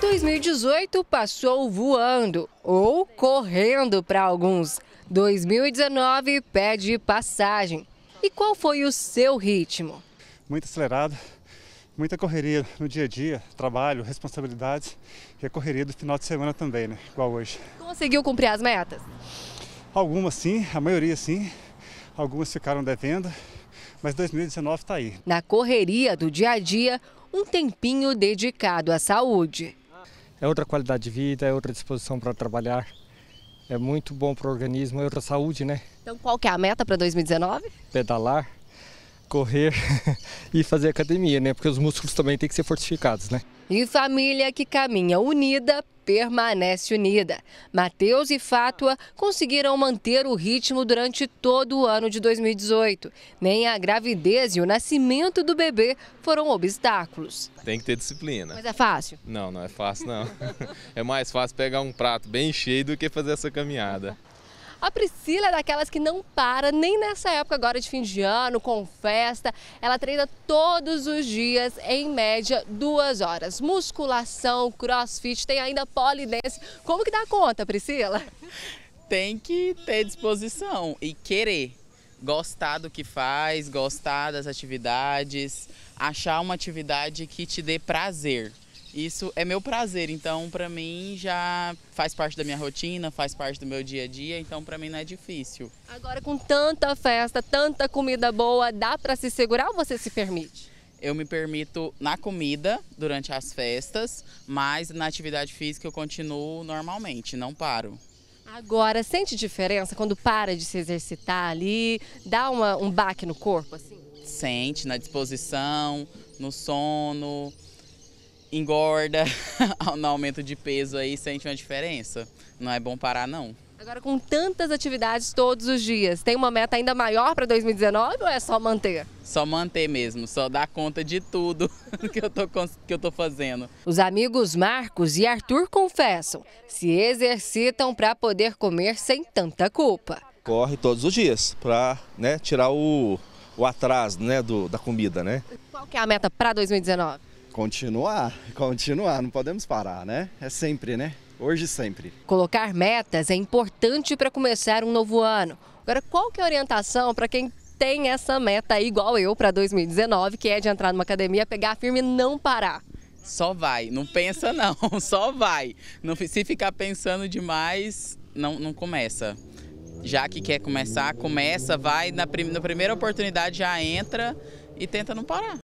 2018 passou voando ou correndo para alguns. 2019 pede passagem. E qual foi o seu ritmo? Muito acelerado, muita correria no dia a dia, trabalho, responsabilidades e a correria do final de semana também, né? Igual hoje. Conseguiu cumprir as metas? Algumas sim, a maioria sim. Algumas ficaram devendo, mas 2019 está aí. Na correria do dia a dia, um tempinho dedicado à saúde é outra qualidade de vida, é outra disposição para trabalhar. É muito bom para o organismo, é outra saúde, né? Então qual que é a meta para 2019? Pedalar, correr e fazer academia, né? Porque os músculos também têm que ser fortificados, né? E família que caminha unida permanece unida. Mateus e Fátua conseguiram manter o ritmo durante todo o ano de 2018. Nem a gravidez e o nascimento do bebê foram obstáculos. Tem que ter disciplina. Mas é fácil? Não, não é fácil não. é mais fácil pegar um prato bem cheio do que fazer essa caminhada. A Priscila é daquelas que não para nem nessa época agora de fim de ano, com festa. Ela treina todos os dias, em média, duas horas. Musculação, crossfit, tem ainda polidense. Como que dá conta, Priscila? Tem que ter disposição e querer gostar do que faz, gostar das atividades, achar uma atividade que te dê prazer. Isso é meu prazer, então para mim já faz parte da minha rotina, faz parte do meu dia a dia, então para mim não é difícil. Agora com tanta festa, tanta comida boa, dá para se segurar ou você se permite? Eu me permito na comida durante as festas, mas na atividade física eu continuo normalmente, não paro. Agora, sente diferença quando para de se exercitar ali? Dá uma, um baque no corpo, assim? Sente, na disposição, no sono engorda, no aumento de peso aí sente uma diferença. Não é bom parar não. Agora com tantas atividades todos os dias, tem uma meta ainda maior para 2019 ou é só manter? Só manter mesmo, só dar conta de tudo que eu tô que eu tô fazendo. Os amigos Marcos e Arthur confessam, se exercitam para poder comer sem tanta culpa. Corre todos os dias para, né, tirar o, o atraso, né, do, da comida, né? Qual que é a meta para 2019? Continuar, continuar, não podemos parar, né? É sempre, né? Hoje sempre. Colocar metas é importante para começar um novo ano. Agora, qual que é a orientação para quem tem essa meta igual eu para 2019, que é de entrar numa academia, pegar firme e não parar? Só vai, não pensa não, só vai. Não, se ficar pensando demais, não, não começa. Já que quer começar, começa, vai, na, prim na primeira oportunidade já entra e tenta não parar.